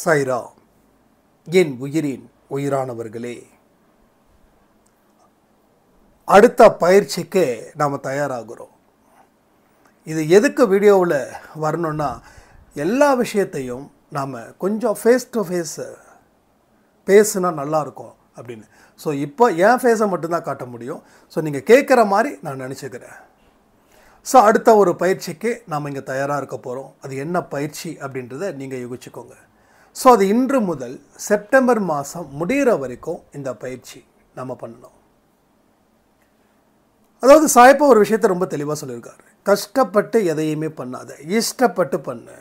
சைரா என் உயிரின் உயிரானவர்களே அடுத்த பயிற்சிக்கு நாம் தயாராகிறோம் இது எதுக்கு வீடியோவில் வரணும்னா எல்லா விஷயத்தையும் நாம் கொஞ்சம் ஃபேஸ் டு ஃபேஸ் பேசுனா நல்லாயிருக்கும் அப்படின்னு ஸோ இப்போ என் ஃபேஸை மட்டும்தான் காட்ட முடியும் ஸோ நீங்கள் கேட்குற மாதிரி நான் நினச்சிக்கிறேன் ஸோ அடுத்த ஒரு பயிற்சிக்கு நாம் இங்கே தயாராக இருக்க போகிறோம் அது என்ன பயிற்சி அப்படின்றத நீங்கள் யோகிச்சுக்கோங்க ஸோ அது இன்று முதல் செப்டம்பர் மாதம் முடிகிற வரைக்கும் இந்த பயிற்சி நம்ம பண்ணணும் அதாவது சாயப்பா ஒரு விஷயத்தை ரொம்ப தெளிவாக சொல்லியிருக்காரு கஷ்டப்பட்டு எதையுமே பண்ணாத இஷ்டப்பட்டு பண்ணு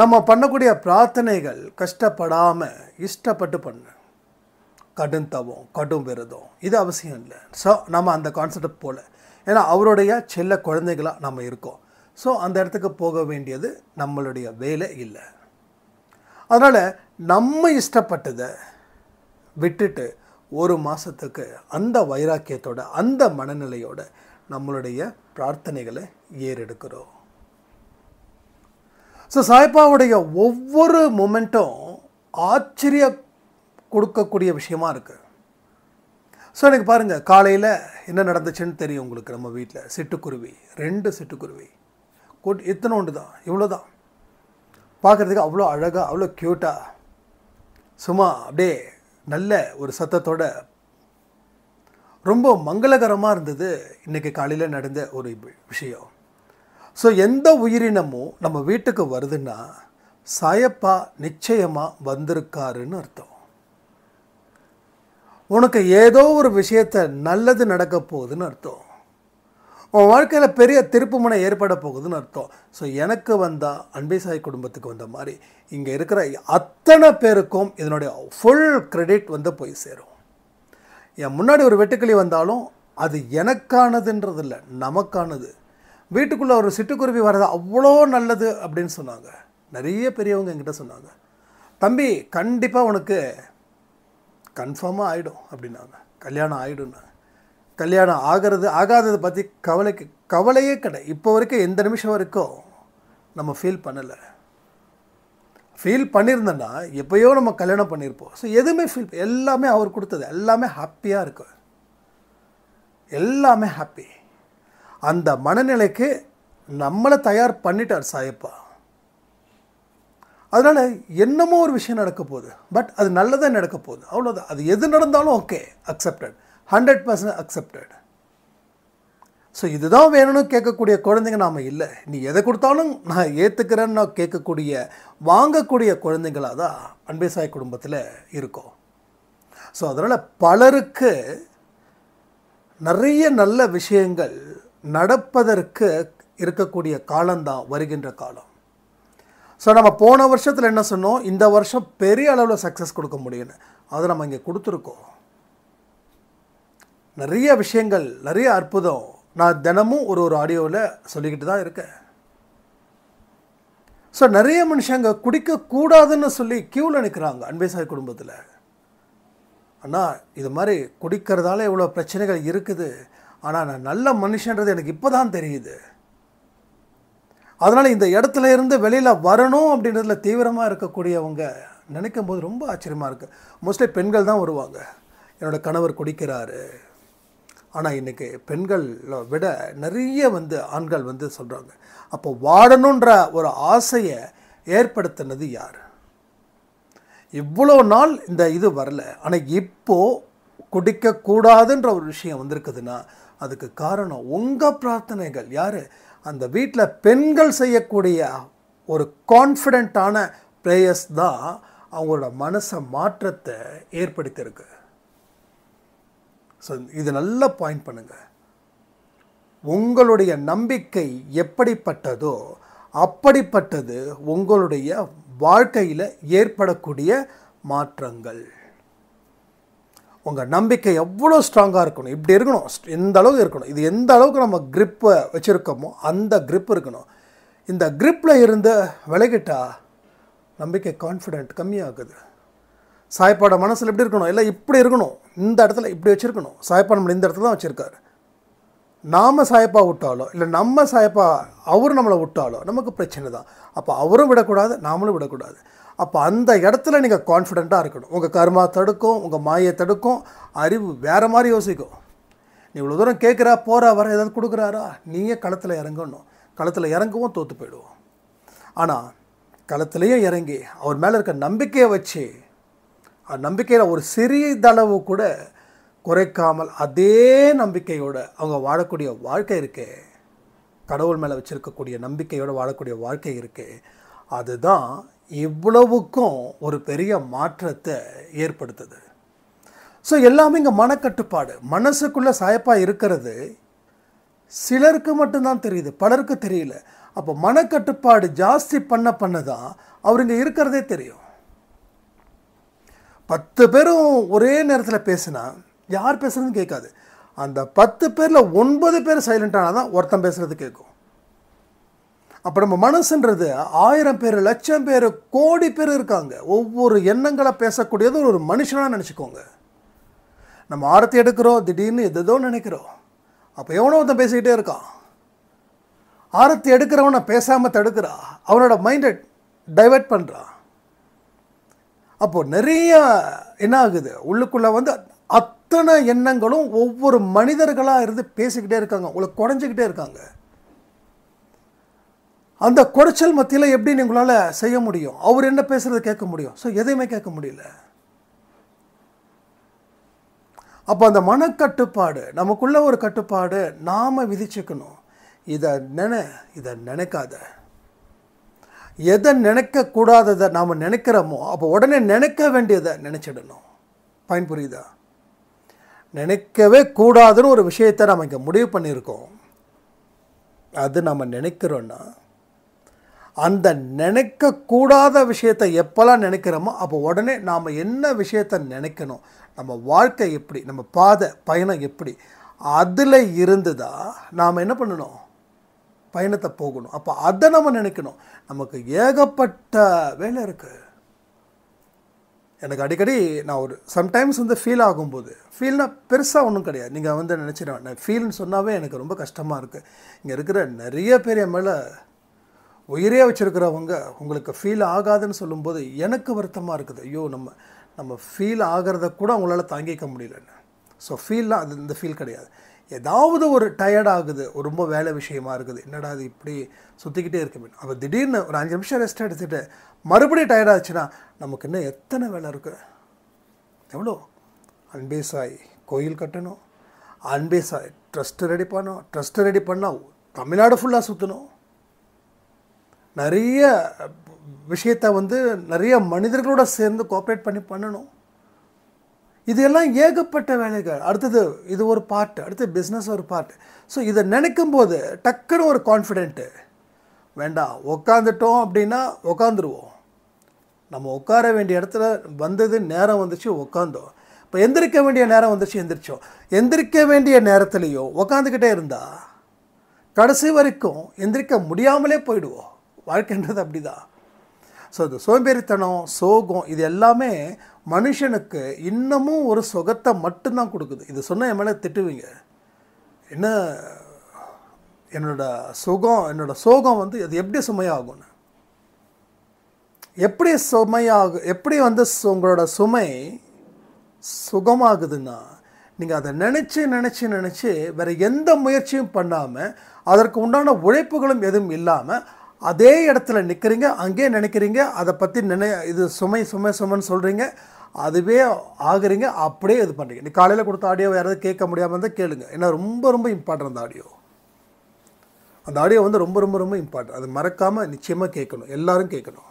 நம்ம பண்ணக்கூடிய பிரார்த்தனைகள் கஷ்டப்படாமல் இஷ்டப்பட்டு பண்ணு கடும் தவம் கடும் விரதம் இது அவசியம் இல்லை ஸோ நம்ம அந்த கான்செப்ட் போல் ஏன்னா அவருடைய செல்ல குழந்தைகளாக நம்ம இருக்கோம் ஸோ அந்த இடத்துக்கு போக வேண்டியது நம்மளுடைய வேலை இல்லை அதனால் நம்ம இஷ்டப்பட்டதை விட்டுட்டு ஒரு மாதத்துக்கு அந்த வைராக்கியத்தோட அந்த மனநிலையோட நம்மளுடைய பிரார்த்தனைகளை ஏறெடுக்கிறோம் ஸோ சாய்பாவுடைய ஒவ்வொரு மொமெண்ட்டும் ஆச்சரிய கொடுக்கக்கூடிய விஷயமா இருக்குது ஸோ எனக்கு பாருங்கள் காலையில் என்ன நடந்துச்சுன்னு தெரியும் உங்களுக்கு நம்ம வீட்டில் சிட்டுக்குருவி ரெண்டு சிட்டுக்குருவி கூட்டு எத்தனை ஒன்று தான் இவ்வளோ தான் பார்க்குறதுக்கு அவ்வளோ அழகாக அவ்வளோ க்யூட்டாக சும்மா அப்படியே நல்ல ஒரு சத்தத்தோட ரொம்ப மங்களகரமாக இருந்தது இன்றைக்கி காலையில் நடந்த ஒரு விஷயம் ஸோ எந்த உயிரினமும் நம்ம வீட்டுக்கு வருதுன்னா சாயப்பா நிச்சயமாக வந்திருக்காருன்னு அர்த்தம் உனக்கு ஏதோ ஒரு விஷயத்த நல்லது நடக்க போகுதுன்னு அர்த்தம் உன் வாழ்க்கையில் பெரிய திருப்புமுனை ஏற்பட போகுதுன்னு அர்த்தம் ஸோ எனக்கு வந்தால் அன்பை சாய் குடும்பத்துக்கு வந்த மாதிரி இங்கே இருக்கிற அத்தனை பேருக்கும் இதனுடைய ஃபுல் கிரெடிட் வந்து போய் சேரும் என் முன்னாடி ஒரு வெட்டுக்கிளி வந்தாலும் அது எனக்கானதுன்றது இல்லை நமக்கானது வீட்டுக்குள்ளே ஒரு சிட்டுக்குருவி வர்றது அவ்வளோ நல்லது அப்படின்னு சொன்னாங்க நிறைய பெரியவங்க என்கிட்ட சொன்னாங்க தம்பி கண்டிப்பாக உனக்கு கன்ஃபார்மாக ஆகிடும் அப்படின்னாங்க கல்யாணம் ஆகிடும்னு கல்யாணம் ஆகிறது ஆகாதது பற்றி கவலைக்கு கவலையே கிடையாது இப்போ வரைக்கும் எந்த நிமிஷம் வரைக்கும் நம்ம ஃபீல் பண்ணலை ஃபீல் பண்ணியிருந்தேன்னா எப்போயோ நம்ம கல்யாணம் பண்ணியிருப்போம் ஸோ எதுவுமே ஃபீல் எல்லாமே அவர் கொடுத்தது எல்லாமே ஹாப்பியாக இருக்கும் எல்லாமே ஹாப்பி அந்த மனநிலைக்கு நம்மளை தயார் பண்ணிட்டார் சாயப்பா அதனால் என்னமோ ஒரு விஷயம் நடக்க போகுது பட் அது நல்லதாக நடக்க போகுது அவ்வளோதான் அது எது நடந்தாலும் okay accepted hundred percent accepted so இதுதான் வேணும்னு கேட்கக்கூடிய குழந்தைங்க நாம் இல்லை நீ எதை கொடுத்தாலும் நான் ஏற்றுக்கிறேன்னு கேட்கக்கூடிய வாங்கக்கூடிய குழந்தைங்களாக தான் அன்பேசாய் குடும்பத்தில் இருக்கோம் ஸோ அதனால் பலருக்கு நிறைய நல்ல விஷயங்கள் நடப்பதற்கு இருக்கக்கூடிய காலம்தான் வருகின்ற காலம் ஸோ நம்ம போன வருஷத்தில் என்ன சொன்னோம் இந்த வருஷம் பெரிய அளவில் சக்ஸஸ் கொடுக்க முடியும்னு அதை நம்ம இங்கே கொடுத்துருக்கோம் நிறைய விஷயங்கள் நிறைய அற்புதம் நான் தினமும் ஒரு ஒரு ஆடியோவில் சொல்லிக்கிட்டு தான் இருக்கேன் ஸோ நிறைய மனுஷங்க குடிக்கக்கூடாதுன்னு சொல்லி க்யூவில் நிற்கிறாங்க அன்பேசாய் குடும்பத்தில் ஆனால் இது மாதிரி குடிக்கிறதால இவ்வளோ பிரச்சனைகள் இருக்குது ஆனால் நான் நல்ல மனுஷன்றது எனக்கு இப்போ தான் தெரியுது அதனால் இந்த இடத்துல இருந்து வெளியில் வரணும் அப்படின்றதுல தீவிரமாக இருக்கக்கூடியவங்க நினைக்கும் போது ரொம்ப ஆச்சரியமாக இருக்குது மோஸ்ட்லி பெண்கள் தான் வருவாங்க என்னோடய கணவர் குடிக்கிறாரு ஆனால் இன்றைக்கி பெண்கள் விட நிறைய வந்து ஆண்கள் வந்து சொல்கிறாங்க அப்போ வாடணுன்ற ஒரு ஆசையை ஏற்படுத்தினது யார் இவ்வளோ நாள் இந்த இது வரல ஆனால் இப்போது குடிக்கக்கூடாதுன்ற ஒரு விஷயம் வந்திருக்குதுன்னா அதுக்கு காரணம் உங்கள் பிரார்த்தனைகள் யார் அந்த வீட்டில் பெண்கள் செய்யக்கூடிய ஒரு கான்ஃபிடென்ட்டான ப்ளேயர்ஸ் தான் அவங்களோட மனசை மாற்றத்தை ஏற்படுத்தியிருக்கு ஸோ இது நல்லா பாயிண்ட் பண்ணுங்கள் உங்களுடைய நம்பிக்கை எப்படிப்பட்டதோ அப்படிப்பட்டது உங்களுடைய வாழ்க்கையில் ஏற்படக்கூடிய மாற்றங்கள் உங்கள் நம்பிக்கை எவ்வளோ ஸ்ட்ராங்காக இருக்கணும் இப்படி இருக்கணும் எந்த அளவுக்கு இருக்கணும் இது எந்த அளவுக்கு நம்ம க்ரிப்பை வச்சுருக்கோமோ அந்த க்ரிப் இருக்கணும் இந்த க்ரிப்பில் இருந்து விலகிட்டால் நம்பிக்கை கான்ஃபிடென்ட் கம்மியாகுது சாய்ப்பாட மனசில் எப்படி இருக்கணும் இல்லை இப்படி இருக்கணும் இந்த இடத்துல இப்படி வச்சுருக்கணும் சாய்ப்பா நம்மளை இந்த இடத்துல தான் வச்சுருக்காரு நாம் சாய்ப்பா விட்டாலோ இல்லை நம்ம சாய்ப்பா அவர் நம்மளை விட்டாலோ நமக்கு பிரச்சனை தான் அப்போ அவரும் விடக்கூடாது நாமளும் விடக்கூடாது அப்போ அந்த இடத்துல நீங்கள் கான்ஃபிடெண்ட்டாக இருக்கணும் உங்கள் கர்மா தடுக்கும் உங்கள் மாயை தடுக்கும் அறிவு வேறு மாதிரி யோசிக்கும் நீ இவ்வளோ தூரம் கேட்குறா போகிறா வர ஏதாவது கொடுக்குறாரா நீயே களத்தில் இறங்கணும் களத்தில் இறங்கவும் தோற்று போயிடுவோம் ஆனால் களத்துலேயும் இறங்கி அவர் மேலே இருக்க நம்பிக்கையை வச்சு நம்பிக்கையில் ஒரு சிறிதளவு கூட குறைக்காமல் அதே நம்பிக்கையோடு அவங்க வாழக்கூடிய வாழ்க்கை இருக்கே கடவுள் மேலே வச்சுருக்கக்கூடிய நம்பிக்கையோடு வாழக்கூடிய வாழ்க்கை இருக்கே அதுதான் இவ்வளவுக்கும் ஒரு பெரிய மாற்றத்தை ஏற்படுத்துது ஸோ எல்லாமே இங்கே மனக்கட்டுப்பாடு மனசுக்குள்ளே சாயப்பாக இருக்கிறது சிலருக்கு மட்டும்தான் தெரியுது பலருக்கு தெரியல அப்போ மனக்கட்டுப்பாடு ஜாஸ்தி பண்ண பண்ண தான் அவருங்க இருக்கிறதே தெரியும் பத்து பேரும் ஒரே நேரத்தில் பேசுனா யார் பேசுகிறதுன்னு கேட்காது அந்த பத்து பேரில் ஒன்பது பேர் சைலண்ட்டானால் தான் ஒருத்தன் பேசுகிறது கேட்கும் அப்போ நம்ம மனசுன்றது ஆயிரம் பேர் லட்சம் பேர் கோடி பேர் இருக்காங்க ஒவ்வொரு எண்ணங்களை பேசக்கூடியது ஒரு மனுஷனாக நினச்சிக்கோங்க நம்ம ஆரத்தி எடுக்கிறோம் திடீர்னு எதோ நினைக்கிறோம் அப்போ எவனோ ஒருத்தன் பேசிக்கிட்டே இருக்கான் ஆரத்தி எடுக்கிறவனை பேசாமல் தடுக்கிறா அவனோட மைண்டை டைவெர்ட் பண்ணுறான் அப்போது நிறைய என்ன ஆகுது உள்ளுக்குள்ளே வந்து அத்தனை எண்ணங்களும் ஒவ்வொரு மனிதர்களாக இருந்து பேசிக்கிட்டே இருக்காங்க உங்களை குறைஞ்சிக்கிட்டே இருக்காங்க அந்த குறைச்சல் மத்தியில் எப்படி உங்களால் செய்ய முடியும் அவர் என்ன பேசுகிறது கேட்க முடியும் ஸோ எதையுமே கேட்க முடியல அப்போ அந்த மனக்கட்டுப்பாடு நமக்குள்ள ஒரு கட்டுப்பாடு நாம் விதிச்சுக்கணும் இதை நினை இதை நினைக்காத எதை நினைக்கக்கூடாததை நாம் நினைக்கிறோமோ அப்போ உடனே நினைக்க வேண்டியதை நினச்சிடணும் பயன் புரியுதா நினைக்கவே கூடாதுன்னு ஒரு விஷயத்தை நம்ம இங்கே முடிவு பண்ணியிருக்கோம் அது நம்ம நினைக்கிறோன்னா அந்த நினைக்கக்கூடாத விஷயத்தை எப்போல்லாம் நினைக்கிறோமோ அப்போ உடனே நாம் என்ன விஷயத்தை நினைக்கணும் நம்ம வாழ்க்கை எப்படி நம்ம பாதை பயணம் எப்படி அதில் இருந்து தான் நாம் என்ன பண்ணணும் பயணத்தை போகணும் அப்போ அதை நம்ம நினைக்கணும் நமக்கு ஏகப்பட்ட வேலை இருக்குது எனக்கு அடிக்கடி நான் ஒரு சம்டைம்ஸ் வந்து ஃபீல் ஆகும்போது ஃபீல்னால் பெருசாக ஒன்றும் கிடையாது நீங்கள் வந்து நினச்சிடுவேன் நான் ஃபீல்னு சொன்னாவே எனக்கு ரொம்ப கஷ்டமாக இருக்குது இங்கே இருக்கிற நிறைய பேர் என் மேலே உயிரே வச்சுருக்கிறவங்க உங்களுக்கு ஃபீல் ஆகாதுன்னு சொல்லும்போது எனக்கு வருத்தமாக இருக்குது ஐயோ நம்ம நம்ம ஃபீல் ஆகிறத கூட அவங்களால தாங்கிக்க முடியலன்னு ஸோ ஃபீல்லாம் அது இந்த ஃபீல் கிடையாது ஏதாவது ஒரு டயர்ட் ஆகுது ரொம்ப வேலை விஷயமா இருக்குது என்னடா அது இப்படி சுற்றிக்கிட்டே இருக்குமே அப்போ திடீர்னு ஒரு அஞ்சு நிமிஷம் ரெஸ்ட் எடுத்துகிட்டு மறுபடியும் டயர்டாகிச்சுன்னா ஆச்சுன்னா நமக்கு இன்னும் எத்தனை வேலை இருக்குது எவ்வளோ அன்பே சாய் கோயில் கட்டணும் அன்பே சாய் ட்ரஸ்ட்டு ரெடி பண்ணணும் ட்ரஸ்ட்டு ரெடி பண்ணால் தமிழ்நாடு ஃபுல்லாக சுற்றணும் நிறைய விஷயத்தை வந்து நிறைய மனிதர்களோட சேர்ந்து கோஆப்ரேட் பண்ணி பண்ணணும் இது எல்லாம் ஏகப்பட்ட வேலைகள் அடுத்தது இது ஒரு பார்ட்டு அடுத்து பிஸ்னஸ் ஒரு பார்ட் ஸோ இதை நினைக்கும் போது டக்குன்னு ஒரு கான்ஃபிடென்ட்டு வேண்டாம் உக்காந்துட்டோம் அப்படின்னா உக்காந்துருவோம் நம்ம உட்கார வேண்டிய இடத்துல வந்தது நேரம் வந்துச்சு உக்காந்தோம் இப்போ எந்திரிக்க வேண்டிய நேரம் வந்துச்சு எந்திரிச்சோம் எந்திரிக்க வேண்டிய நேரத்துலேயோ உக்காந்துக்கிட்டே இருந்தால் கடைசி வரைக்கும் எந்திரிக்க முடியாமலே போயிடுவோம் வாழ்க்கைன்றது அப்படி தான் ஸோ இந்த சோம்பேறித்தனம் சோகம் இது எல்லாமே மனுஷனுக்கு இன்னமும் ஒரு சுகத்தை மட்டும்தான் கொடுக்குது இது சொன்ன என் மேலே திட்டுவீங்க என்ன என்னோட சுகம் என்னோடய சோகம் வந்து அது எப்படி சுமையாகும்னு எப்படி சுமையாக எப்படி வந்து உங்களோட சுமை சுகமாகுதுன்னா நீங்கள் அதை நினச்சி நினச்சி நினச்சி வேறு எந்த முயற்சியும் பண்ணாமல் அதற்கு உண்டான உழைப்புகளும் எதுவும் இல்லாமல் அதே இடத்துல நிற்கிறீங்க அங்கேயே நினைக்கிறீங்க அதை பற்றி நினை இது சுமை சுமை சுமைன்னு சொல்கிறீங்க அதுவே ஆகுறீங்க அப்படியே இது பண்ணுறீங்க நீ காலையில் கொடுத்த ஆடியோ யாராவது கேட்க முடியாமல் இருந்தால் கேளுங்க ஏன்னா ரொம்ப ரொம்ப இம்பார்ட்டன்ட் அந்த ஆடியோ அந்த ஆடியோ வந்து ரொம்ப ரொம்ப ரொம்ப இம்பார்ட்டன் அது மறக்காமல் நிச்சயமாக கேட்கணும் எல்லோரும் கேட்கணும்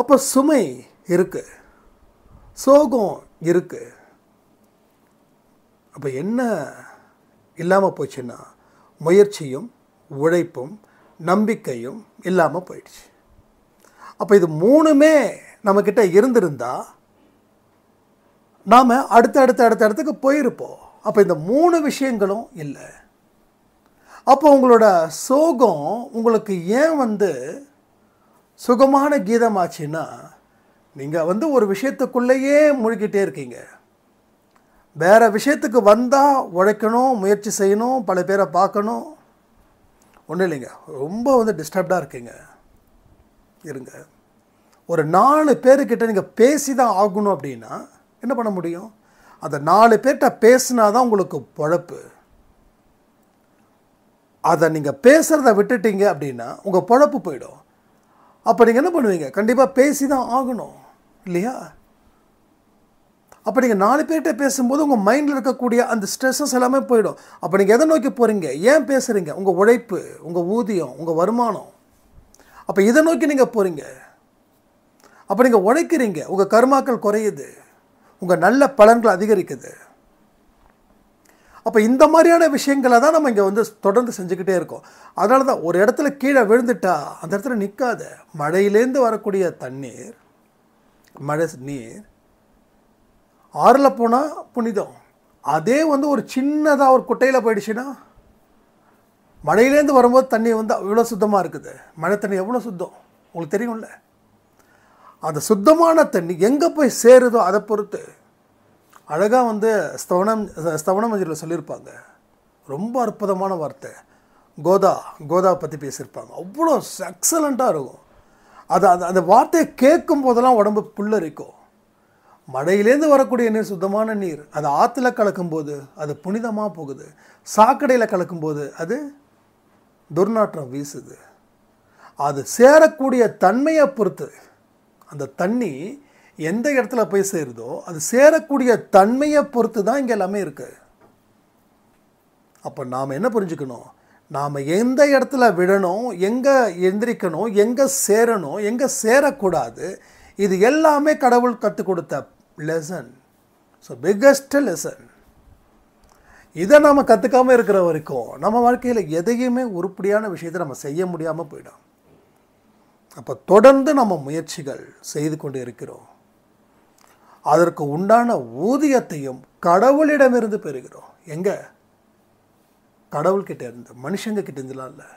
அப்போ சுமை இருக்குது சோகம் இருக்குது அப்போ என்ன இல்லாமல் போச்சுன்னா முயற்சியும் உழைப்பும் நம்பிக்கையும் இல்லாமல் போயிடுச்சு அப்போ இது மூணுமே நம்மக்கிட்ட இருந்திருந்தால் நாம் அடுத்த அடுத்த அடுத்த இடத்துக்கு போயிருப்போம் அப்போ இந்த மூணு விஷயங்களும் இல்லை அப்போ உங்களோட சோகம் உங்களுக்கு ஏன் வந்து சுகமான கீதமாச்சுன்னா நீங்கள் வந்து ஒரு விஷயத்துக்குள்ளேயே முழுகிட்டே இருக்கீங்க வேறு விஷயத்துக்கு வந்தால் உழைக்கணும் முயற்சி செய்யணும் பல பேரை பார்க்கணும் ஒன்றும் இல்லைங்க ரொம்ப வந்து டிஸ்டர்ப்டாக இருக்கீங்க இருங்க ஒரு நாலு பேர்கிட்ட நீங்கள் பேசி தான் ஆகணும் அப்படின்னா என்ன பண்ண முடியும் அந்த நாலு பேர்கிட்ட பேசுனா தான் உங்களுக்கு பொழப்பு அதை நீங்கள் பேசுகிறத விட்டுட்டீங்க அப்படின்னா உங்கள் பொழப்பு போயிடும் அப்போ நீங்கள் என்ன பண்ணுவீங்க கண்டிப்பாக பேசி தான் ஆகணும் இல்லையா அப்போ நீங்கள் நாலு பேர்கிட்ட பேசும்போது உங்கள் மைண்டில் இருக்கக்கூடிய அந்த ஸ்ட்ரெஸ்ஸஸ் எல்லாமே போயிடும் அப்போ நீங்கள் எதை நோக்கி போகிறீங்க ஏன் பேசுகிறீங்க உங்கள் உழைப்பு உங்கள் ஊதியம் உங்கள் வருமானம் அப்போ இதை நோக்கி நீங்கள் போகிறீங்க அப்போ நீங்கள் உழைக்கிறீங்க உங்கள் கர்மாக்கள் குறையுது உங்கள் நல்ல பலன்கள் அதிகரிக்குது அப்போ இந்த மாதிரியான விஷயங்களை தான் நம்ம இங்கே வந்து தொடர்ந்து செஞ்சுக்கிட்டே இருக்கோம் அதனால தான் ஒரு இடத்துல கீழே விழுந்துட்டா அந்த இடத்துல நிற்காத மழையிலேருந்து வரக்கூடிய தண்ணீர் மழை நீர் ஆறில் போனால் புனிதம் அதே வந்து ஒரு சின்னதாக ஒரு குட்டையில் போயிடுச்சுன்னா மழையிலேருந்து வரும்போது தண்ணி வந்து இவ்வளோ சுத்தமாக இருக்குது மழை தண்ணி எவ்வளோ சுத்தம் உங்களுக்கு தெரியும்ல அந்த சுத்தமான தண்ணி எங்கே போய் சேருதோ அதை பொறுத்து அழகாக வந்து ஸ்தவனம் ஸ்தவனம் மஞ்சளில் சொல்லியிருப்பாங்க ரொம்ப அற்புதமான வார்த்தை கோதா கோதா பற்றி பேசியிருப்பாங்க அவ்வளோ எக்ஸலண்ட்டாக இருக்கும் அது அந்த அந்த வார்த்தையை கேட்கும் போதெல்லாம் உடம்பு புல்லரிக்கும் மழையிலேருந்து வரக்கூடிய நீர் சுத்தமான நீர் அது ஆற்றுல கலக்கும்போது அது புனிதமாக போகுது சாக்கடையில் கலக்கும்போது அது துர்நாற்றம் வீசுது அது சேரக்கூடிய தன்மையை பொறுத்து அந்த தண்ணி எந்த இடத்துல போய் சேருதோ அது சேரக்கூடிய தன்மையை பொறுத்து தான் இங்கே எல்லாமே இருக்குது அப்போ நாம் என்ன புரிஞ்சுக்கணும் நாம் எந்த இடத்துல விடணும் எங்கே எந்திரிக்கணும் எங்கே சேரணும் எங்கே சேரக்கூடாது இது எல்லாமே கடவுள் கற்றுக் கொடுத்த லெசன் ஸோ பிக்கஸ்ட் லெசன் இதை நாம் கற்றுக்காமல் இருக்கிற வரைக்கும் நம்ம வாழ்க்கையில் எதையுமே உருப்படியான விஷயத்தை நம்ம செய்ய முடியாமல் போயிடும் அப்போ தொடர்ந்து நம்ம முயற்சிகள் செய்து கொண்டு இருக்கிறோம் அதற்கு உண்டான ஊதியத்தையும் கடவுளிடமிருந்து பெறுகிறோம் எங்கே கடவுள்கிட்ட இருந்து மனுஷங்க கிட்ட இருந்துலாம் இல்லை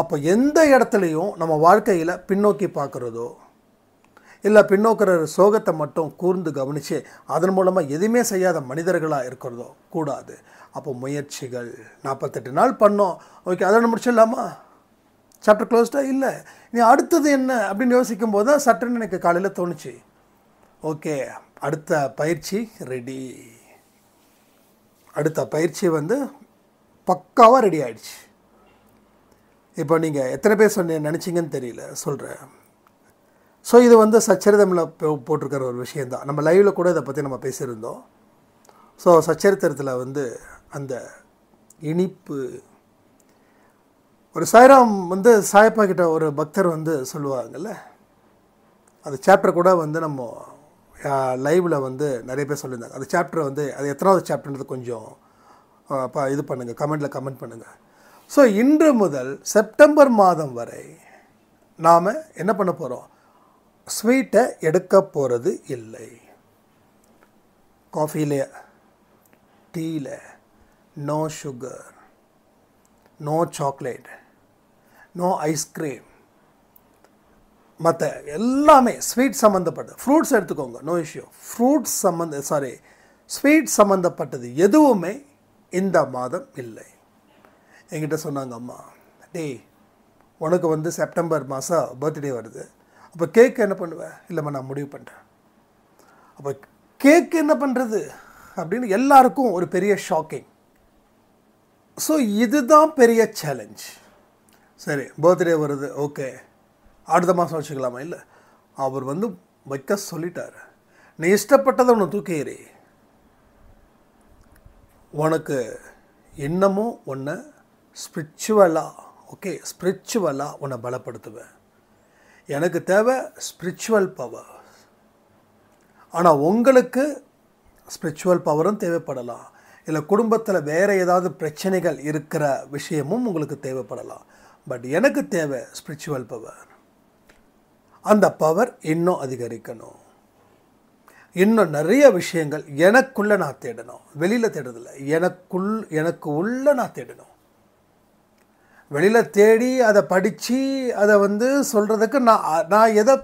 அப்போ எந்த இடத்துலையும் நம்ம வாழ்க்கையில் பின்னோக்கி பார்க்குறதோ இல்லை பின்னோக்கிற சோகத்தை மட்டும் கூர்ந்து கவனித்து அதன் மூலமாக எதுவுமே செய்யாத மனிதர்களாக இருக்கிறதோ கூடாது அப்போ முயற்சிகள் நாற்பத்தெட்டு நாள் பண்ணோம் ஓகே அதை முடிச்சிடலாமா சாப்டர் க்ளோஸ்டாக இல்லை நீ அடுத்தது என்ன அப்படின்னு யோசிக்கும் போது தான் சட்டுன்னு எனக்கு காலையில் தோணுச்சு ஓகே அடுத்த பயிற்சி ரெடி அடுத்த பயிற்சி வந்து பக்காவாக ரெடி ஆகிடுச்சு இப்போ நீங்கள் எத்தனை பேர் சொன்ன நினச்சிங்கன்னு தெரியல சொல்கிறேன் ஸோ இது வந்து சச்சரிதமில் போட்டிருக்கிற ஒரு விஷயந்தான் நம்ம லைவில் கூட இதை பற்றி நம்ம பேசியிருந்தோம் ஸோ சச்சரித்திரத்தில் வந்து அந்த இனிப்பு ஒரு சாய்ராம் வந்து சாயப்பா கிட்ட ஒரு பக்தர் வந்து சொல்லுவாங்கல்ல அந்த சாப்டர் கூட வந்து நம்ம லைவில் வந்து நிறைய பேர் சொல்லியிருந்தாங்க அந்த சாப்டர் வந்து அது எத்தனாவது சாப்டர்ன்றது கொஞ்சம் இது பண்ணுங்கள் கமெண்டில் கமெண்ட் பண்ணுங்கள் ஸோ இன்று முதல் செப்டம்பர் மாதம் வரை நாம் என்ன பண்ண போகிறோம் ஸ்வீட்டை எடுக்க போகிறது இல்லை காஃபியில் டீயில் no sugar no chocolate no ice cream மற்ற எல்லாமே ஸ்வீட் சம்மந்தப்பட்டது ஃப்ரூட்ஸ் எடுத்துக்கோங்க நோ இஷ்யூ ஃப்ரூட்ஸ் சம்மந்த சாரி ஸ்வீட் சம்மந்தப்பட்டது எதுவுமே இந்த மாதம் இல்லை என்கிட்ட சொன்னாங்க அம்மா டேய் உனக்கு வந்து செப்டம்பர் மாதம் பர்த்டே வருது அப்போ கேக்கு என்ன பண்ணுவேன் இல்லைம்மா நான் முடிவு பண்ணுறேன் அப்போ கேக்கு என்ன பண்ணுறது அப்படின்னு எல்லாருக்கும் ஒரு பெரிய ஷாக்கிங் ஸோ இதுதான் பெரிய சேலஞ்ச் சரி பர்த்டே வருது ஓகே அடுத்த மாதம் வச்சுக்கலாமா இல்லை அவர் வந்து வைக்க சொல்லிட்டார் நீ இஷ்டப்பட்டதை உன்னை தூக்கியறி உனக்கு இன்னமும் உன்னை ஸ்பிரிச்சுவலாக ஓகே ஸ்பிரிச்சுவலாக உன்னை பலப்படுத்துவேன் எனக்கு தேவை ஸ்பிரிச்சுவல் பவர் ஆனால் உங்களுக்கு ஸ்பிரிச்சுவல் பவரும் தேவைப்படலாம் இல்லை குடும்பத்தில் வேறு ஏதாவது பிரச்சனைகள் இருக்கிற விஷயமும் உங்களுக்கு தேவைப்படலாம் பட் எனக்கு தேவை ஸ்பிரிச்சுவல் பவர் அந்த பவர் இன்னும் அதிகரிக்கணும் இன்னும் நிறைய விஷயங்கள் எனக்குள்ளே நான் தேடணும் வெளியில் தேடுறதில்ல எனக்குள் எனக்கு உள்ளே நான் தேடணும் வெளியில் தேடி அதை படித்து அதை வந்து சொல்கிறதுக்கு நான் நான் எதை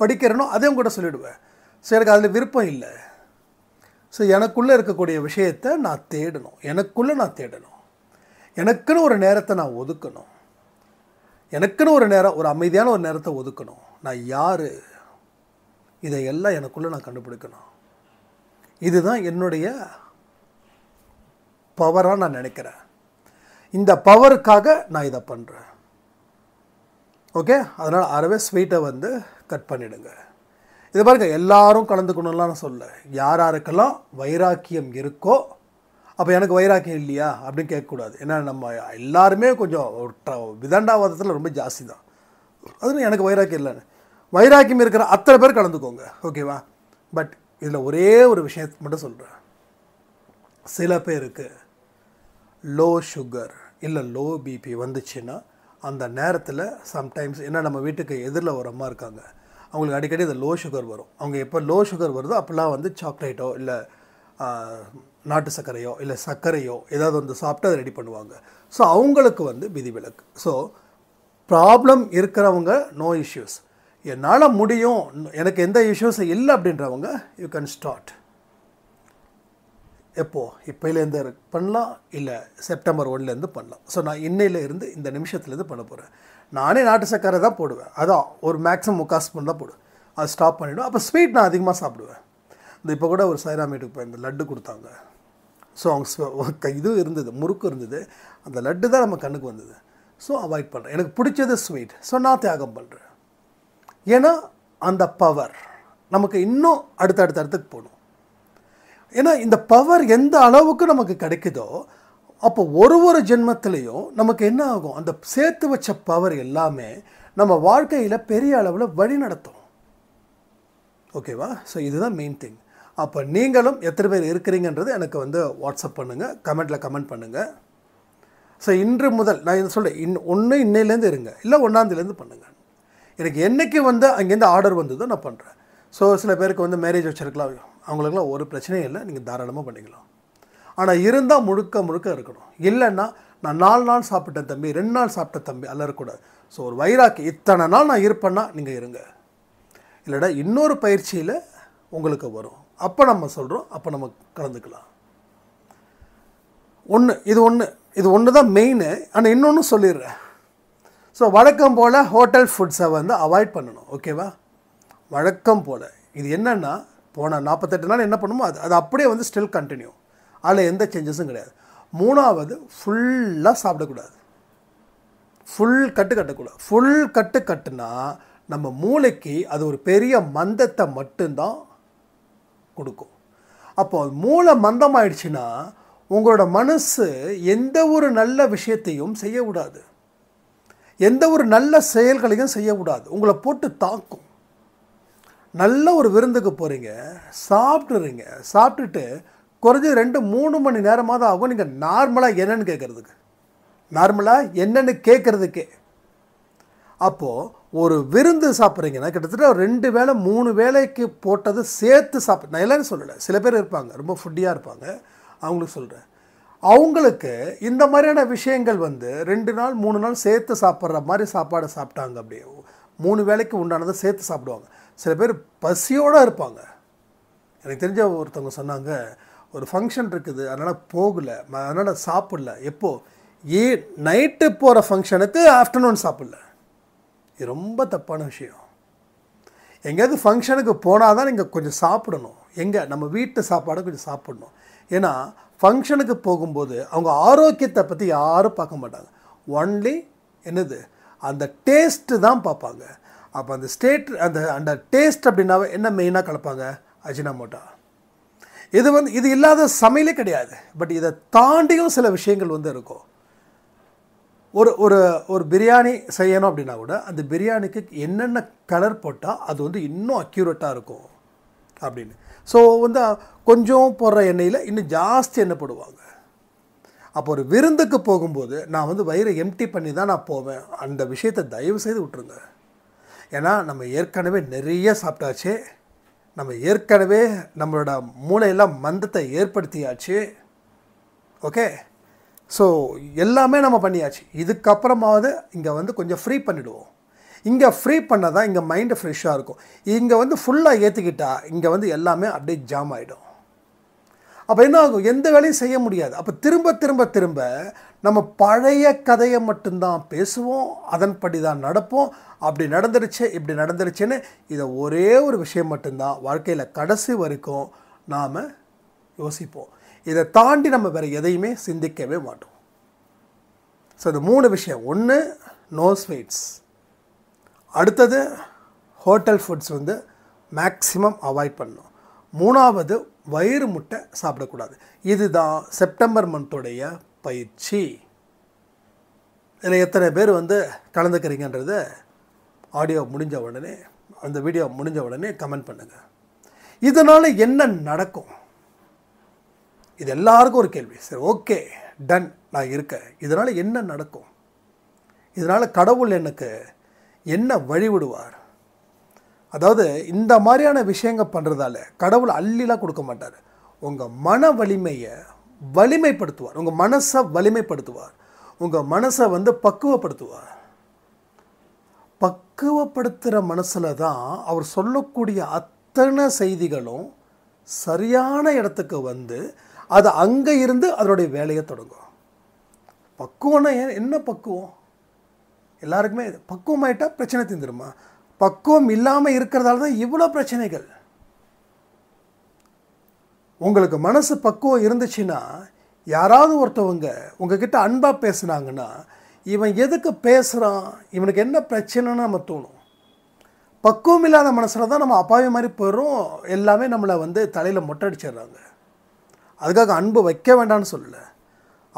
படிக்கிறேனோ அதையும் கூட சொல்லிவிடுவேன் ஸோ எனக்கு அதில் விருப்பம் இல்லை ஸோ எனக்குள்ளே இருக்கக்கூடிய விஷயத்தை நான் தேடணும் எனக்குள்ளே நான் தேடணும் எனக்குன்னு ஒரு நேரத்தை நான் ஒதுக்கணும் எனக்குன்னு ஒரு நேரம் ஒரு அமைதியான ஒரு நேரத்தை ஒதுக்கணும் நான் யார் இதையெல்லாம் எனக்குள்ளே நான் கண்டுபிடிக்கணும் இதுதான் என்னுடைய பவராக நான் நினைக்கிறேன் இந்த பவருக்காக நான் இதை பண்ணுறேன் ஓகே அதனால் அறவே ஸ்வீட்டை வந்து கட் பண்ணிவிடுங்க இதை பாருங்கள் எல்லாரும் கலந்துக்கணும்லாம் நான் சொல்ல யார் யாருக்கெல்லாம் வைராக்கியம் இருக்கோ அப்போ எனக்கு வைராக்கியம் இல்லையா அப்படின்னு கேட்கக்கூடாது ஏன்னா நம்ம எல்லாருமே கொஞ்சம் விதண்டாவாதத்தில் ரொம்ப ஜாஸ்தி தான் அதுவும் எனக்கு வைராக்கியம் இல்லைன்னு வைராக்கியம் இருக்கிற அத்தனை பேர் கலந்துக்கோங்க ஓகேவா பட் இதில் ஒரே ஒரு விஷயத்தை மட்டும் சொல்கிறேன் சில பேருக்கு லோ சுகர் இல்லை லோ பிபி வந்துச்சுன்னா அந்த நேரத்தில் சம்டைம்ஸ் ஏன்னா நம்ம வீட்டுக்கு எதிரில் ஒரு அம்மா இருக்காங்க அவங்களுக்கு அடிக்கடி இந்த லோ சுகர் வரும் அவங்க எப்போ லோ சுகர் வருதோ அப்போல்லாம் வந்து சாக்லேட்டோ இல்லை நாட்டு சர்க்கரையோ இல்லை சர்க்கரையோ ஏதாவது வந்து சாப்பிட்டு அதை ரெடி பண்ணுவாங்க ஸோ அவங்களுக்கு வந்து விதிவிலக்கு ஸோ ப்ராப்ளம் இருக்கிறவங்க நோ இஷ்யூஸ் என்னால் முடியும் எனக்கு எந்த இஷ்யூஸும் இல்லை அப்படின்றவங்க யூ கேன் ஸ்டார்ட் எப்போது இப்போலேருந்து பண்ணலாம் இல்லை செப்டம்பர் ஒன்லேருந்து பண்ணலாம் ஸோ நான் இன்னையிலேருந்து இந்த நிமிஷத்துலேருந்து பண்ண போகிறேன் நானே நாட்டு சக்கரை தான் போடுவேன் அதான் ஒரு மேக்ஸிமம் முக்காசு பண்ணால் தான் போடுவேன் அது ஸ்டாப் பண்ணிவிடும் அப்போ ஸ்வீட் நான் அதிகமாக சாப்பிடுவேன் இந்த இப்போ கூட ஒரு சைரா மீட்டுக்கு போய் இந்த லட்டு கொடுத்தாங்க ஸோ அவங்க இதுவும் இருந்தது முறுக்கு இருந்தது அந்த லட்டு தான் நம்ம கண்ணுக்கு வந்தது ஸோ அவாய்ட் பண்ணுறேன் எனக்கு பிடிச்சது ஸ்வீட் ஸோ நான் தியாகம் பண்ணுறேன் ஏன்னா அந்த பவர் நமக்கு இன்னும் அடுத்த அடுத்த இடத்துக்கு போகணும் ஏன்னா இந்த பவர் எந்த அளவுக்கு நமக்கு கிடைக்குதோ அப்போ ஒரு ஒரு ஜென்மத்திலையும் நமக்கு என்ன ஆகும் அந்த சேர்த்து வச்ச பவர் எல்லாமே நம்ம வாழ்க்கையில் பெரிய அளவில் வழி நடத்தும் ஓகேவா ஸோ இதுதான் மெயின் திங் அப்போ நீங்களும் எத்தனை பேர் இருக்கிறீங்கன்றது எனக்கு வந்து வாட்ஸ்அப் பண்ணுங்கள் கமெண்ட்டில் கமெண்ட் பண்ணுங்கள் ஸோ இன்று முதல் நான் இதை சொல்கிறேன் இன் ஒன்று இன்னையிலேருந்து இருங்க இல்லை ஒன்றாந்தேலேருந்து பண்ணுங்கள் எனக்கு என்றைக்கு வந்து அங்கேருந்து ஆர்டர் வந்ததோ நான் பண்ணுறேன் ஸோ சில பேருக்கு வந்து மேரேஜ் வச்சுருக்கலாம் அவங்களுக்குலாம் ஒரு பிரச்சனையும் இல்லை நீங்கள் தாராளமாக பண்ணிக்கலாம் ஆனால் இருந்தால் முழுக்க முழுக்க இருக்கணும் இல்லைன்னா நான் நாலு நாள் சாப்பிட்டேன் தம்பி ரெண்டு நாள் சாப்பிட்ட தம்பி அல்ல இருக்கக்கூடாது ஸோ ஒரு வைராக்கு இத்தனை நாள் நான் இருப்பேன்னா நீங்கள் இருங்க இல்லைடா இன்னொரு பயிற்சியில் உங்களுக்கு வரும் அப்போ நம்ம சொல்கிறோம் அப்போ நம்ம கலந்துக்கலாம் ஒன்று இது ஒன்று இது ஒன்று தான் மெயின் ஆனால் இன்னொன்று சொல்லிடுறேன் ஸோ வழக்கம் போல் ஹோட்டல் ஃபுட்ஸை வந்து அவாய்ட் பண்ணணும் ஓகேவா வழக்கம் போல் இது என்னென்னா போன நாற்பத்தெட்டு நாள் என்ன பண்ணுமோ அது அது அப்படியே வந்து ஸ்டில் கண்டினியூ அதில் எந்த சேஞ்சஸும் கிடையாது மூணாவது ஃபுல்லாக சாப்பிடக்கூடாது ஃபுல் கட்டு கட்டக்கூடாது ஃபுல் கட்டு கட்டுனா நம்ம மூளைக்கு அது ஒரு பெரிய மந்தத்தை மட்டும்தான் கொடுக்கும் அப்போ மூளை மந்தம் ஆயிடுச்சுன்னா உங்களோட மனசு எந்த ஒரு நல்ல விஷயத்தையும் செய்யக்கூடாது எந்த ஒரு நல்ல செயல்களையும் செய்யக்கூடாது உங்களை போட்டு தாக்கும் நல்ல ஒரு விருந்துக்கு போகிறீங்க சாப்பிட்றீங்க சாப்பிட்டுட்டு குறைஞ்சி ரெண்டு மூணு மணி நேரமாக தான் ஆகும் நீங்கள் நார்மலாக என்னென்னு கேட்குறதுக்கு நார்மலாக என்னென்னு கேட்குறதுக்கே அப்போது ஒரு விருந்து சாப்பிட்றீங்கன்னா கிட்டத்தட்ட ரெண்டு வேளை மூணு வேலைக்கு போட்டது சேர்த்து சாப்பிட் நான் இல்லைன்னு சொல்லலை சில பேர் இருப்பாங்க ரொம்ப ஃபுட்டியாக இருப்பாங்க அவங்களுக்கு சொல்கிறேன் அவங்களுக்கு இந்த மாதிரியான விஷயங்கள் வந்து ரெண்டு நாள் மூணு நாள் சேர்த்து சாப்பிட்ற மாதிரி சாப்பாடு சாப்பிட்டாங்க அப்படியே மூணு வேலைக்கு உண்டானதை சேர்த்து சாப்பிடுவாங்க சில பேர் பசியோடு இருப்பாங்க எனக்கு தெரிஞ்ச ஒருத்தவங்க சொன்னாங்க ஒரு ஃபங்க்ஷன் இருக்குது அதனால் போகலை அதனால் சாப்பிடல எப்போது ஏ நைட்டு போகிற ஃபங்க்ஷனுக்கு ஆஃப்டர்நூன் சாப்பிடல இது ரொம்ப தப்பான விஷயம் எங்கேயாவது ஃபங்க்ஷனுக்கு போனால் தான் நீங்கள் கொஞ்சம் சாப்பிடணும் எங்கே நம்ம வீட்டு சாப்பாடை கொஞ்சம் சாப்பிடணும் ஏன்னா ஃபங்க்ஷனுக்கு போகும்போது அவங்க ஆரோக்கியத்தை பற்றி யாரும் பார்க்க மாட்டாங்க ஒன்லி என்னது அந்த டேஸ்ட்டு தான் பார்ப்பாங்க அப்போ அந்த ஸ்டேட் அந்த அந்த டேஸ்ட் அப்படின்னாவே என்ன மெயினாக கலப்பாங்க அஜினாமோட்டா இது வந்து இது இல்லாத சமையலே கிடையாது பட் இதை தாண்டியும் சில விஷயங்கள் வந்து இருக்கும் ஒரு ஒரு ஒரு பிரியாணி செய்யணும் அப்படின்னா கூட அந்த பிரியாணிக்கு என்னென்ன கலர் போட்டால் அது வந்து இன்னும் அக்யூரேட்டாக இருக்கும் அப்படின்னு ஸோ வந்து கொஞ்சம் போடுற எண்ணெயில் இன்னும் ஜாஸ்தி எண்ணெய் போடுவாங்க அப்போ ஒரு விருந்துக்கு போகும்போது நான் வந்து வயிறை எம்டி பண்ணி தான் நான் போவேன் அந்த விஷயத்தை தயவு செய்து விட்டுருங்க ஏன்னா நம்ம ஏற்கனவே நிறைய சாப்பிட்டாச்சு நம்ம ஏற்கனவே நம்மளோட மூளையெல்லாம் மந்தத்தை ஏற்படுத்தியாச்சு ஓகே ஸோ எல்லாமே நம்ம பண்ணியாச்சு இதுக்கப்புறமாவது இங்கே வந்து கொஞ்சம் ஃப்ரீ பண்ணிவிடுவோம் இங்கே ஃப்ரீ பண்ணால் தான் இங்கே மைண்டு ஃப்ரெஷ்ஷாக இருக்கும் இங்கே வந்து ஃபுல்லாக ஏற்றிக்கிட்டால் இங்கே வந்து எல்லாமே அப்படியே ஜாம் ஆகிடும் அப்போ என்ன ஆகும் எந்த வேலையும் செய்ய முடியாது அப்போ திரும்ப திரும்ப திரும்ப நம்ம பழைய கதையை மட்டும்தான் பேசுவோம் அதன்படி தான் நடப்போம் அப்படி நடந்துருச்சு இப்படி நடந்துருச்சுன்னு இதை ஒரே ஒரு விஷயம் மட்டும்தான் வாழ்க்கையில் கடைசி வரைக்கும் நாம் யோசிப்போம் இதை தாண்டி நம்ம வேறு எதையுமே சிந்திக்கவே மாட்டோம் ஸோ இந்த மூணு விஷயம் ஒன்று நோ ஸ்வீட்ஸ் அடுத்தது ஹோட்டல் ஃபுட்ஸ் வந்து மேக்ஸிமம் அவாய்ட் பண்ணும் மூணாவது வயிறு முட்டை சாப்பிடக்கூடாது இதுதான் செப்டம்பர் மந்தோடைய பயிற்சி இதில் எத்தனை பேர் வந்து கலந்துக்கிறீங்கன்றது ஆடியோ முடிஞ்ச உடனே அந்த வீடியோ முடிஞ்ச உடனே கமெண்ட் பண்ணுங்கள் இதனால் என்ன நடக்கும் இது எல்லாருக்கும் ஒரு கேள்வி சரி ஓகே டன் நான் இருக்கேன் இதனால் என்ன நடக்கும் இதனால் கடவுள் எனக்கு என்ன வழிவிடுவார் அதாவது இந்த மாதிரியான விஷயங்கள் பண்ணுறதால கடவுள் அள்ளிலாம் கொடுக்க மாட்டார் உங்கள் மன வலிமையை வலிமைப்படுத்துவார் உங்கள் மனசை வலிமைப்படுத்துவார் உங்கள் மனசை வந்து பக்குவப்படுத்துவார் பக்குவப்படுத்துகிற மனசில் தான் அவர் சொல்லக்கூடிய அத்தனை செய்திகளும் சரியான இடத்துக்கு வந்து அது அங்கே இருந்து அதனுடைய வேலையை தொடங்கும் பக்குவம்னா என்ன பக்குவம் எல்லாருக்குமே பக்குவமாயிட்டால் பிரச்சனை தீர்ந்துருமா பக்குவம் இல்லாமல் இருக்கிறதால தான் இவ்வளோ பிரச்சனைகள் உங்களுக்கு மனசு பக்குவம் இருந்துச்சுன்னா யாராவது ஒருத்தவங்க உங்ககிட்ட அன்பாக பேசுனாங்கன்னா இவன் எதுக்கு பேசுகிறான் இவனுக்கு என்ன பிரச்சனைன்னு நம்ம தோணும் பக்குவம் இல்லாத மனசில் தான் நம்ம அப்பாவி மாதிரி போயிடும் எல்லாமே நம்மளை வந்து தலையில் மொட்டை அடிச்சிடுறாங்க அதுக்காக அன்பு வைக்க வேண்டாம்னு சொல்லலை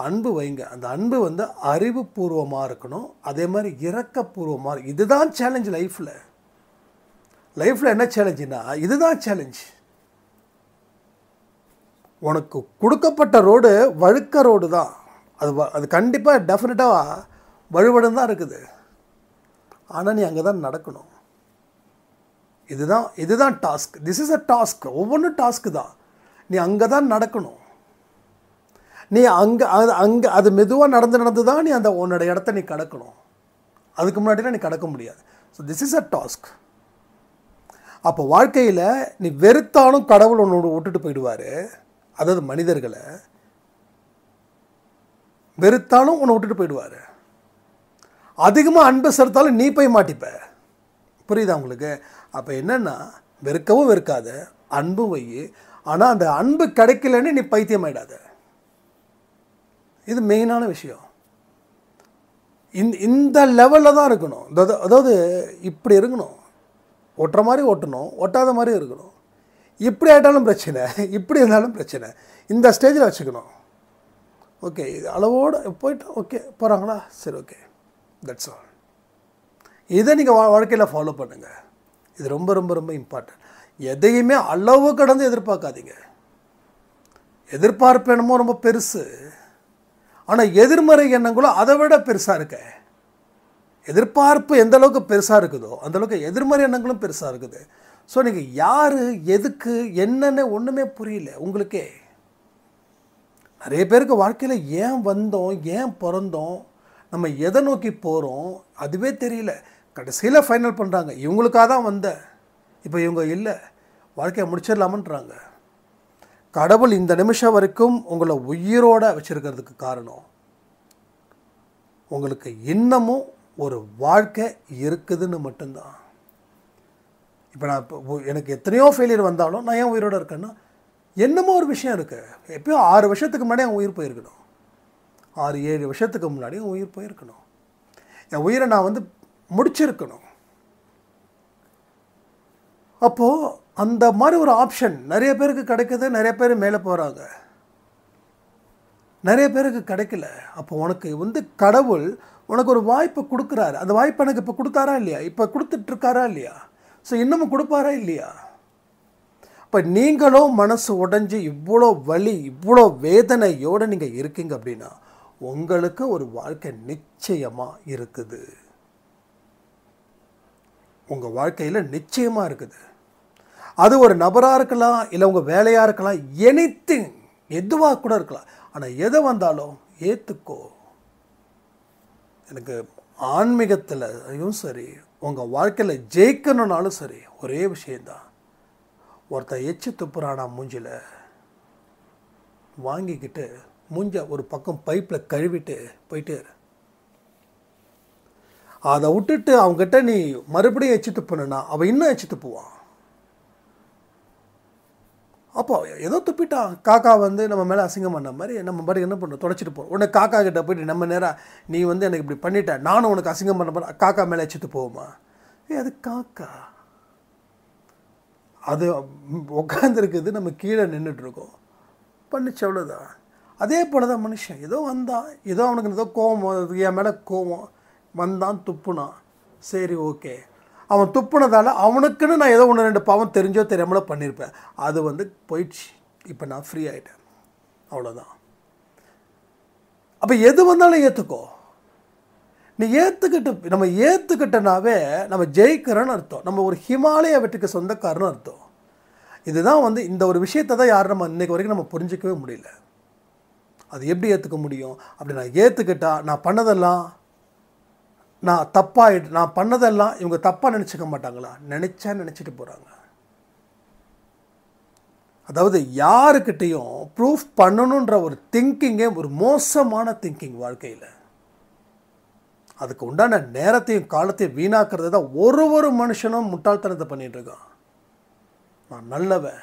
அன்பு வைங்க அந்த அன்பு வந்து அறிவுபூர்வமாக இருக்கணும் அதே மாதிரி இறக்கப்பூர்வமாக இதுதான் சேலஞ்சு லைஃப்பில் லைஃப்பில் என்ன சேலஞ்சுன்னா இதுதான் சேலஞ்சு உனக்கு கொடுக்கப்பட்ட ரோடு வழுக்க ரோடு தான் அது அது கண்டிப்பாக டெஃபினட்டாக வழுவடம் தான் இருக்குது ஆனால் நீ அங்கே தான் நடக்கணும் இதுதான் இதுதான் task this is a task ஒவ்வொன்றும் டாஸ்க்கு தான் நீ அங்கே தான் நடக்கணும் நீ அங்கே அது அங்கே அது மெதுவாக நடந்து நடந்து தான் நீ அந்த உன்னோட இடத்த நீ கடக்கணும் அதுக்கு முன்னாடிலாம் நீ கடக்க முடியாது so this is a task அப்போ வாழ்க்கையில் நீ வெறுத்தாலும் கடவுள் உன்னோட விட்டுட்டு போயிடுவார் அதாவது மனிதர்களை வெறுத்தாலும் உன்னை விட்டுட்டு போயிடுவார் அதிகமாக அன்பு செலுத்தாலும் நீ போய் மாட்டிப்ப புரியுதா உங்களுக்கு அப்போ என்னென்னா வெறுக்கவும் வெறுக்காத அன்பும் வை ஆனால் அந்த அன்பு கிடைக்கலன்னு நீ பைத்தியம் இது மெயினான விஷயம் இந்த இந்த லெவலில் தான் இருக்கணும் அதாவது இப்படி இருக்கணும் ஒட்டுற மாதிரி ஒட்டணும் ஒட்டாத மாதிரி இருக்கணும் இப்படி ஆகிட்டாலும் பிரச்சனை இப்படி இருந்தாலும் பிரச்சனை இந்த ஸ்டேஜில் வச்சுக்கணும் ஓகே இது அளவோடு போயிட்டு ஓகே போகிறாங்களா சரி ஓகே தட்ஸ் ஆல் இதை நீங்கள் வா வாழ்க்கையில் ஃபாலோ பண்ணுங்கள் இது ரொம்ப ரொம்ப ரொம்ப இம்பார்ட்டன்ட் எதையுமே அளவு கடந்து எதிர்பார்க்காதீங்க எதிர்பார்ப்பு என்னமோ ரொம்ப பெருசு ஆனால் எதிர்மறை எண்ணங்களும் அதை விட பெருசாக இருக்க எதிர்பார்ப்பு எந்த அளவுக்கு பெருசாக இருக்குதோ அந்தளவுக்கு எதிர்மறை எண்ணங்களும் பெருசாக இருக்குது ஸோ நீங்கள் யார் எதுக்கு என்னென்னு ஒன்றுமே புரியல உங்களுக்கே நிறைய பேருக்கு வாழ்க்கையில் ஏன் வந்தோம் ஏன் பிறந்தோம் நம்ம எதை நோக்கி போகிறோம் அதுவே தெரியல கடைசியில் ஃபைனல் பண்ணுறாங்க இவங்களுக்காக தான் வந்தேன் இப்போ இவங்க இல்லை வாழ்க்கையை முடிச்சிடலாமன்றாங்க கடவுள் இந்த நிமிஷம் வரைக்கும் உங்களை உயிரோடு வச்சுருக்கிறதுக்கு காரணம் உங்களுக்கு இன்னமும் ஒரு வாழ்க்கை இருக்குதுன்னு மட்டும்தான் இப்போ நான் இப்போ எனக்கு எத்தனையோ ஃபெயிலியர் வந்தாலும் நான் ஏன் உயிரோடு இருக்கேன்னா என்னமோ ஒரு விஷயம் இருக்குது எப்பயோ ஆறு வருஷத்துக்கு முன்னாடி என் உயிர் போயிருக்கணும் ஆறு ஏழு வருஷத்துக்கு முன்னாடி உயிர் போயிருக்கணும் என் உயிரை நான் வந்து முடிச்சிருக்கணும் அப்போது அந்த மாதிரி ஒரு ஆப்ஷன் நிறைய பேருக்கு கிடைக்குது நிறைய பேர் மேலே போகிறாங்க நிறைய பேருக்கு கிடைக்கல அப்போ உனக்கு வந்து கடவுள் உனக்கு ஒரு வாய்ப்பு கொடுக்குறாரு அந்த வாய்ப்பு எனக்கு இப்போ கொடுத்தாரா இல்லையா இப்போ கொடுத்துட்ருக்காரா இல்லையா ஸோ இன்னமும் கொடுப்பாரா இல்லையா இப்போ நீங்களும் மனசு உடஞ்சி இவ்வளோ வலி இவ்வளோ வேதனையோடு நீங்கள் இருக்கீங்க அப்படின்னா உங்களுக்கு ஒரு வாழ்க்கை நிச்சயமாக இருக்குது உங்கள் வாழ்க்கையில் நிச்சயமாக இருக்குது அது ஒரு நபராக இருக்கலாம் இல்லை உங்கள் வேலையாக இருக்கலாம் எனி திங் எதுவாக கூட இருக்கலாம் ஆனால் எதை வந்தாலும் ஏற்றுக்கோ எனக்கு ஆன்மீகத்திலையும் சரி உங்கள் வாழ்க்கையில் ஜெயிக்கணுன்னாலும் சரி ஒரே விஷயந்தான் ஒருத்தன் எச்சு துப்புறானா மூஞ்சில் வாங்கிக்கிட்டு மூஞ்ச ஒரு பக்கம் பைப்பில் கழுவிட்டு போயிட்டு அதை விட்டுட்டு அவங்ககிட்ட நீ மறுபடியும் எச்சு துப்புனா அவன் இன்னும் எச்சு துப்புவான் அப்போ ஏதோ துப்பிட்டான் காக்கா வந்து நம்ம மேலே அசிங்கம் பண்ண மாதிரி நம்ம மாதிரி என்ன பண்ணுறோம் தொடச்சிட்டு போகிறோம் உடனே காக்கா கிட்ட போயிட்டு நம்ம நேராக நீ வந்து எனக்கு இப்படி பண்ணிட்ட நானும் உனக்கு அசிங்கம் பண்ண போகிறேன் காக்கா மேலே வச்சுட்டு போவோமா ஏ அது காக்கா அது உட்காந்துருக்குது நம்ம கீழே நின்றுட்டுருக்கோம் பண்ணிச்சு அவ்வளோதான் அதே போல் தான் மனுஷன் ஏதோ வந்தான் ஏதோ அவனுக்கு ஏதோ கோவம் என் மேலே கோவம் வந்தான் துப்புனான் சரி ஓகே அவன் துப்புனதால் அவனுக்குன்னு நான் ஏதோ ஒன்று ரெண்டு பாவம் தெரிஞ்சோ தெரியாமலோ பண்ணியிருப்பேன் அது வந்து போயிடுச்சு இப்போ நான் ஃப்ரீ ஆகிட்டேன் அவ்வளோதான் அப்போ எது வந்தாலும் ஏற்றுக்கோ நீ ஏற்றுக்கிட்டு நம்ம ஏற்றுக்கிட்டனாவே நம்ம ஜெயிக்கிறோன்னு அர்த்தம் நம்ம ஒரு ஹிமாலய வெற்றிக்கு சொந்தக்காரன்னு அர்த்தம் இதுதான் வந்து இந்த ஒரு விஷயத்தை தான் யாரும் நம்ம இன்றைக்கு வரைக்கும் நம்ம புரிஞ்சிக்கவே முடியல அது எப்படி ஏற்றுக்க முடியும் அப்படி நான் ஏற்றுக்கிட்டா நான் பண்ணதெல்லாம் நான் தப்பாக நான் பண்ணதெல்லாம் இவங்க தப்பாக நினச்சிக்க மாட்டாங்களா நினச்சா நினச்சிட்டு போகிறாங்க அதாவது யாருக்கிட்டேயும் ப்ரூஃப் பண்ணணுன்ற ஒரு திங்கிங்கே ஒரு மோசமான திங்கிங் வாழ்க்கையில் அதுக்கு உண்டான நேரத்தையும் காலத்தையும் வீணாக்கிறது தான் ஒரு ஒரு மனுஷனும் முட்டாள்தனத்தை பண்ணிகிட்ருக்கான் நான் நல்லவன்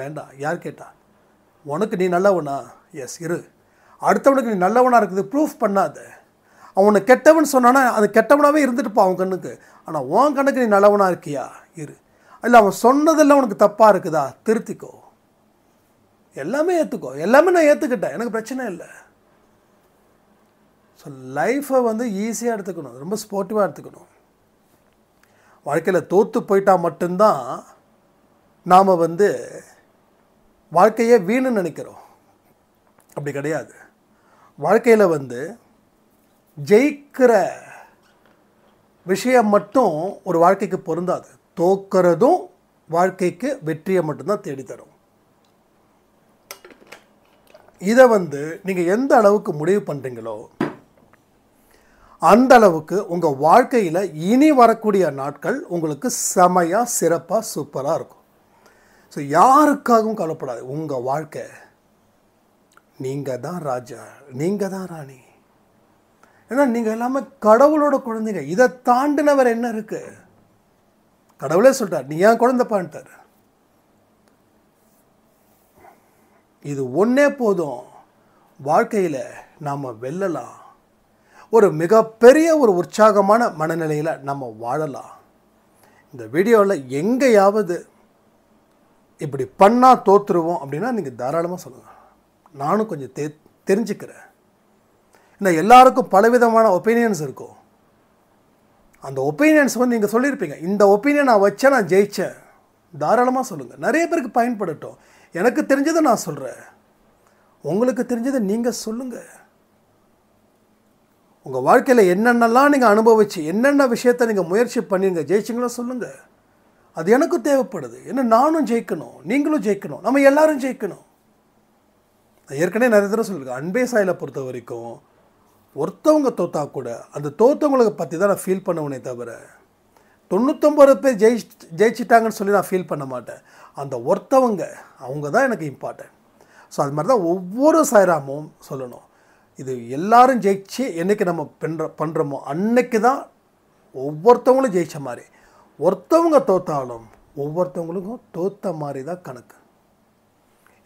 வேண்டாம் யார் கேட்டா உனக்கு நீ நல்லவனா எஸ் இரு அடுத்தவனுக்கு நீ நல்லவனாக இருக்குது ப்ரூஃப் பண்ணாத அவனை கெட்டவன் சொன்னான்னா அது கெட்டவனாகவே இருந்துட்டுப்பா அவன் கண்ணுக்கு ஆனால் உன் கண்ணுக்கு நீ நல்லவனாக இருக்கியா இரு இல்லை அவன் சொன்னதெல்லாம் உனக்கு தப்பாக இருக்குதா திருத்திக்கோ எல்லாமே ஏற்றுக்கோ எல்லாமே நான் ஏற்றுக்கிட்டேன் எனக்கு பிரச்சனை இல்லை ஸோ லைஃப்பை வந்து ஈஸியாக எடுத்துக்கணும் ரொம்ப ஸ்போர்ட்டிவாக எடுத்துக்கணும் வாழ்க்கையில் தோற்று போயிட்டால் மட்டும்தான் நாம் வந்து வாழ்க்கையே வீணுன்னு நினைக்கிறோம் அப்படி கிடையாது வாழ்க்கையில் வந்து ஜெயிக்கிற விஷயம் மட்டும் ஒரு வாழ்க்கைக்கு பொருந்தாது தோக்கிறதும் வாழ்க்கைக்கு வெற்றியை மட்டும்தான் தேடித்தரும் இதை வந்து நீங்கள் எந்த அளவுக்கு முடிவு பண்ணுறீங்களோ அந்த அளவுக்கு உங்கள் வாழ்க்கையில் இனி வரக்கூடிய நாட்கள் உங்களுக்கு செமையாக சிறப்பாக சூப்பராக இருக்கும் ஸோ யாருக்காகவும் கவலைப்படாது உங்கள் வாழ்க்கை நீங்கள் தான் ராஜா நீங்கள் தான் ராணி ஏன்னா நீங்கள் எல்லாமே கடவுளோட குழந்தைங்க இதை தாண்டினவர் என்ன இருக்குது கடவுளே சொல்கிறார் நீ ஏன் குழந்தைப்பான்ட்டார் இது ஒன்றே போதும் வாழ்க்கையில் நாம் வெல்லலாம் ஒரு மிகப்பெரிய ஒரு உற்சாகமான மனநிலையில் நம்ம வாழலாம் இந்த வீடியோவில் எங்கேயாவது இப்படி பண்ணால் தோற்றுருவோம் அப்படின்னா நீங்கள் தாராளமாக சொல்லுங்கள் நானும் கொஞ்சம் தெ தெரிஞ்சுக்கிறேன் இந்த எல்லாருக்கும் பலவிதமான ஒப்பீனியன்ஸ் இருக்கும் அந்த ஒப்பீனியன்ஸ் வந்து நீங்கள் சொல்லியிருப்பீங்க இந்த ஒப்பீனியன் நான் வச்சேன் நான் ஜெயித்தேன் தாராளமாக சொல்லுங்கள் நிறைய பேருக்கு பயன்படட்டும் எனக்கு தெரிஞ்சதை நான் சொல்கிறேன் உங்களுக்கு தெரிஞ்சதை நீங்கள் சொல்லுங்கள் உங்கள் வாழ்க்கையில் என்னென்னலாம் நீங்கள் அனுபவிச்சு என்னென்ன விஷயத்தை நீங்கள் முயற்சி பண்ணிருங்க ஜெயிச்சிங்களோ சொல்லுங்கள் அது எனக்கும் தேவைப்படுது ஏன்னா நானும் ஜெயிக்கணும் நீங்களும் ஜெயிக்கணும் நம்ம எல்லாரும் ஜெயிக்கணும் ஏற்கனவே நிறைய தடவை சொல்லியிருக்கேன் அன்பே சாயலை பொறுத்த வரைக்கும் ஒருத்தவங்க தோத்தா கூட அந்த தோத்தவங்களை பற்றி தான் நான் ஃபீல் பண்ணுவனே தவிர தொண்ணூத்தொம்பது பேர் ஜெயி ஜெயிச்சிட்டாங்கன்னு சொல்லி நான் ஃபீல் பண்ண மாட்டேன் அந்த ஒருத்தவங்க அவங்க தான் எனக்கு இம்பார்ட்டன்ட் ஸோ அது மாதிரி தான் ஒவ்வொரு சாய்ராமும் சொல்லணும் இது எல்லாரும் ஜெயிச்சு என்றைக்கு நம்ம பண்ணுற பண்ணுறோமோ அன்னைக்கு தான் ஒவ்வொருத்தவங்களும் ஜெயித்த மாதிரி ஒருத்தவங்க தோத்தாலும் ஒவ்வொருத்தவங்களுக்கும் தோத்த மாதிரி தான் கணக்கு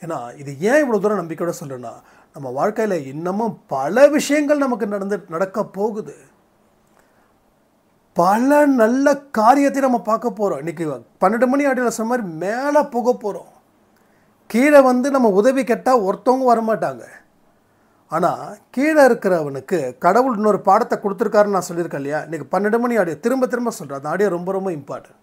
ஏன்னா இது ஏன் இவ்வளோ தூரம் நம்பிக்கையோட சொல்கிறேன்னா நம்ம வாழ்க்கையில் இன்னமும் பல விஷயங்கள் நமக்கு நடந்து நடக்க போகுது பல நல்ல காரியத்தை நம்ம பார்க்க போகிறோம் இன்றைக்கி பன்னெண்டு மணி ஆட்டில் சொன்ன மாதிரி மேலே போக போகிறோம் கீழே வந்து நம்ம உதவி கேட்டால் ஒருத்தவங்க வரமாட்டாங்க ஆனால் கீழே இருக்கிறவனுக்கு கடவுள் இன்னொரு பாடத்தை கொடுத்துருக்காருன்னு நான் சொல்லியிருக்கேன் இல்லையா இன்றைக்கி பன்னெண்டு மணி ஆடியோ திரும்ப திரும்ப சொல்கிறேன் அந்த ஆடியோ ரொம்ப ரொம்ப இம்பார்ட்டன்ட்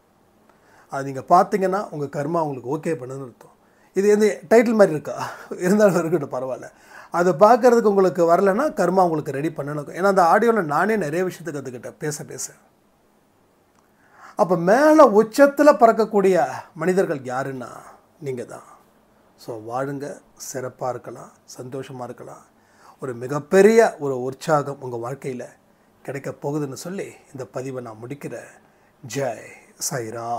அது நீங்கள் பார்த்தீங்கன்னா உங்கள் கர்மா உங்களுக்கு ஓகே பண்ணுதுன்னு அர்த்தம் இது வந்து டைட்டில் மாதிரி இருக்கா இருந்தாலும் இருக்கட்டும் பரவாயில்ல அதை பார்க்குறதுக்கு உங்களுக்கு வரலன்னா கர்மா உங்களுக்கு ரெடி பண்ணணும் ஏன்னா அந்த ஆடியோவில் நானே நிறைய விஷயத்தை கற்றுக்கிட்டேன் பேச பேச அப்போ மேலே உச்சத்தில் பறக்கக்கூடிய மனிதர்கள் யாருன்னா நீங்கள் தான் ஸோ வாழுங்க சிறப்பாக இருக்கலாம் சந்தோஷமாக இருக்கலாம் ஒரு மிகப்பெரிய ஒரு உற்சாகம் உங்கள் வாழ்க்கையில் கிடைக்க போகுதுன்னு சொல்லி இந்த பதிவை நான் முடிக்கிறேன் ஜெய் சைரா